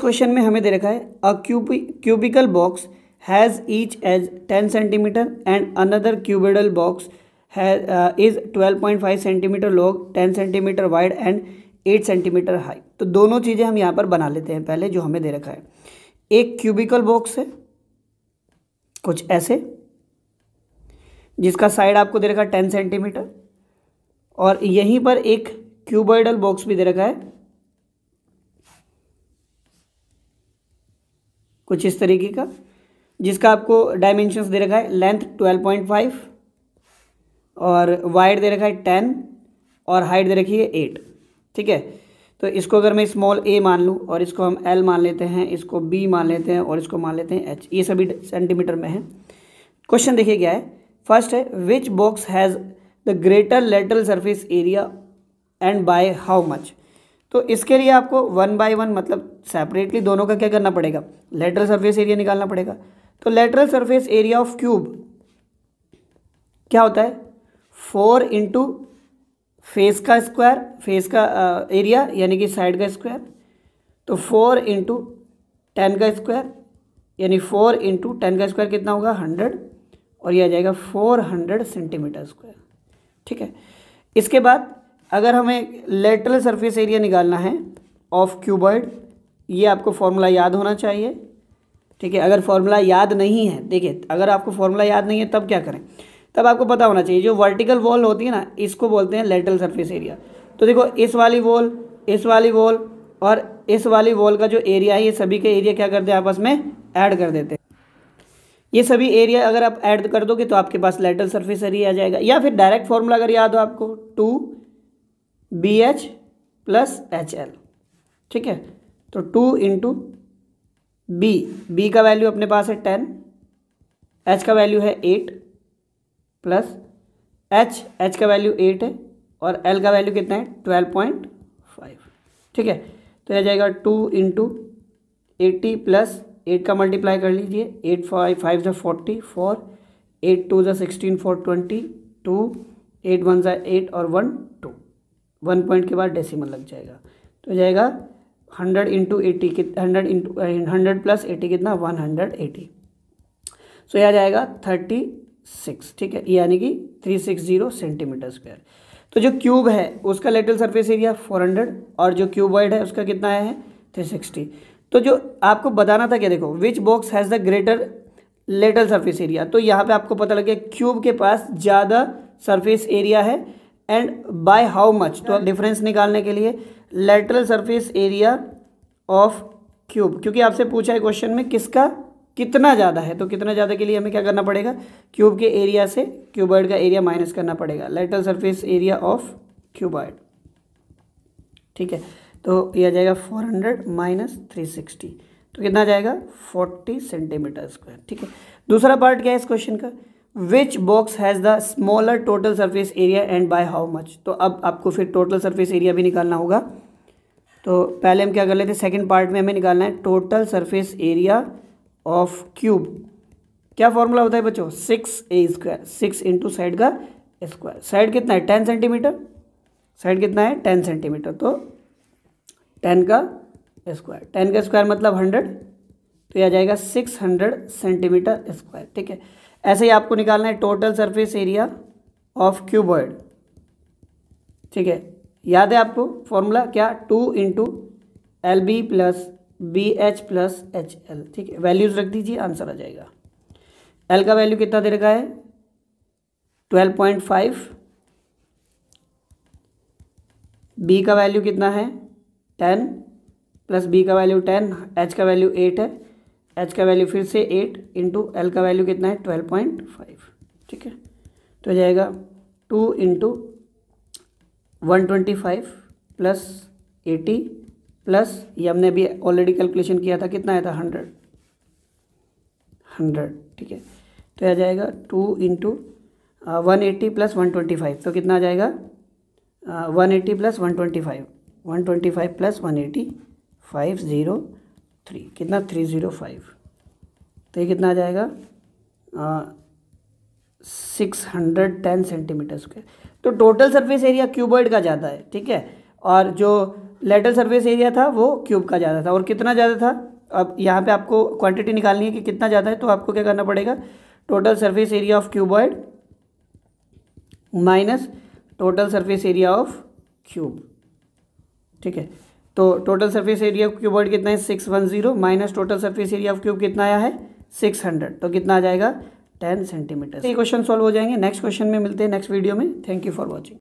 question में हमें दे रखा है a cubi cubical box has each edge ten centimetre and another cuboidal box is twelve point five centimetre long ten centimetre wide and eight centimetre high तो दोनों चीज़ें हम यहाँ पर बना लेते हैं पहले जो हमें दे रखा है एक क्यूबिकल बॉक्स है कुछ ऐसे जिसका साइड आपको दे रखा है टेन सेंटीमीटर और यहीं पर एक क्यूबॉइडल बॉक्स भी दे रखा है कुछ इस तरीके का जिसका आपको डायमेंशंस दे रखा है लेंथ ट्वेल्व पॉइंट फाइव और वाइड दे रखा है टेन और हाइट दे रखी है एट ठीक है तो इसको अगर मैं स्मॉल ए मान लूँ और इसको हम एल मान लेते हैं इसको बी मान लेते हैं और इसको मान लेते हैं एच ये सभी सेंटीमीटर में है क्वेश्चन देखिए क्या है फर्स्ट है which box has the greater lateral surface area and by how much तो इसके लिए आपको वन बाय वन मतलब सेपरेटली दोनों का क्या करना पड़ेगा लेटरल सरफेस एरिया निकालना पड़ेगा तो lateral surface area of cube क्या होता है फोर इंटू फेस का स्क्वायर फेस का एरिया यानी कि साइड का स्क्वायर तो फोर इंटू टेन का स्क्वायर यानी फोर इंटू टेन का स्क्वायर कितना होगा हंड्रेड और यह आ जाएगा फोर हंड्रेड सेंटीमीटर स्क्वायर ठीक है इसके बाद अगर हमें लेटरल सरफेस एरिया निकालना है ऑफ क्यूबॉइड ये आपको फॉर्मूला याद होना चाहिए ठीक है अगर फॉर्मूला याद नहीं है देखिए अगर आपको फॉर्मूला याद नहीं है तब क्या करें तब आपको पता होना चाहिए जो वर्टिकल वॉल होती है ना इसको बोलते हैं लेटरल सरफेस एरिया तो देखो इस वाली वॉल इस वाली वॉल और इस वाली वॉल का जो एरिया है ये सभी के एरिया क्या करते हैं आपस में ऐड कर देते हैं ये सभी एरिया अगर आप ऐड कर दोगे तो आपके पास लेटरल सरफेस एरिया आ जाएगा या फिर डायरेक्ट फॉर्मूला अगर याद हो आपको two B H plus H L ठीक है तो टू इंटू बी बी का वैल्यू अपने पास है टेन एच का वैल्यू है एट प्लस एच एच का वैल्यू एट है और एल का वैल्यू कितना है ट्वेल्व पॉइंट फाइव ठीक है तो यह जाएगा two into eighty plus eight का मल्टीप्लाई कर लीजिए एट फाइव फाइव ज़ा फोर्टी फोर एट टू ज़ा sixteen four twenty two eight one ज़ा एट और वन टू वन पॉइंट के बाद डेसिमल लग जाएगा तो जाएगा hundred into eighty hundred into hundred plus eighty कितना वन हंड्रेड एटी सो यह आ जाएगा थर्टी सिक्स ठीक है यानी कि three six zero centimetre square तो जो क्यूब है उसका lateral surface area four hundred और जो क्यूबॉइड है उसका कितना आया है थ्री सिक्सटी तो जो आपको बताना था क्या देखो which box has the greater lateral surface area तो यहाँ पे आपको पता लग गया क्यूब के पास ज़्यादा सरफेस एरिया है एंड बाय हाउ मच तो डिफरेंस निकालने के लिए lateral surface area of cube क्योंकि आपसे पूछा है क्वेश्चन में किसका कितना ज़्यादा है तो कितना ज़्यादा के लिए हमें क्या करना पड़ेगा क्यूब के एरिया से क्यूबॉइड का एरिया माइनस करना पड़ेगा lateral surface area of cuboid ठीक है तो यह आ जाएगा four hundred minus three sixty तो कितना जाएगा फोर्टी सेंटीमीटर स्क्वायर ठीक है दूसरा पार्ट क्या है इस क्वेश्चन का which box has the smaller total surface area and by how much तो अब आपको फिर टोटल सर्फेस एरिया भी निकालना होगा तो पहले हम क्या कर लेते हैं सेकेंड पार्ट में हमें निकालना है total surface area of cube क्या फॉर्मूला होता है बच्चों six A square six into side का स्क्वायर साइड कितना है टेन सेंटीमीटर साइड कितना है टेन सेंटीमीटर तो टेन का स्क्वायर टेन का स्क्वायर मतलब हंड्रेड तो यह आ जाएगा सिक्स हंड्रेड सेंटीमीटर स्क्वायर ठीक है ऐसे ही आपको निकालना है total surface area of cuboid ठीक है याद है आपको फॉर्मूला क्या two into L B plus B H plus H L ठीक है वैल्यूज़ रख दीजिए आंसर आ जाएगा एल का वैल्यू कितना दे रखा है ट्वेल्व पॉइंट फाइव बी का वैल्यू कितना है टेन प्लस बी का वैल्यू टेन एच का वैल्यू एट है एच का वैल्यू फिर से एट इंटू एल का वैल्यू कितना है ट्वेल्व पॉइंट फाइव ठीक है तो हो जाएगा two into one twenty five plus eighty plus ये हमने अभी ऑलरेडी कैलकुलेशन किया था कितना आया था हंड्रेड हंड्रेड ठीक है तो आ जाएगा two into one eighty plus one twenty five तो कितना आ जाएगा one eighty plus one twenty five one twenty five plus one eighty five zero three कितना थ्री ज़ीरो फाइव तो ये कितना आ जाएगा six hundred ten centimetre square तो टोटल सरफेस एरिया क्यूबॉइड का ज़्यादा है ठीक है और जो लेटल सरफेस एरिया था वो क्यूब का ज़्यादा था और कितना ज़्यादा था अब यहाँ पे आपको क्वांटिटी निकालनी है कि कितना ज़्यादा है तो आपको क्या करना पड़ेगा total surface area of cuboid minus total surface area of cube ठीक है तो total surface area of cuboid कितना है six one zero minus total surface area of cube कितना आया है सिक्स हंड्रेड तो कितना आ जाएगा टेन सेंटीमीटर ये क्वेश्चन सॉल्व हो जाएंगे नेक्स्ट क्वेश्चन में मिलते हैं नेक्स्ट वीडियो में थैंक यू फॉर वॉचिंग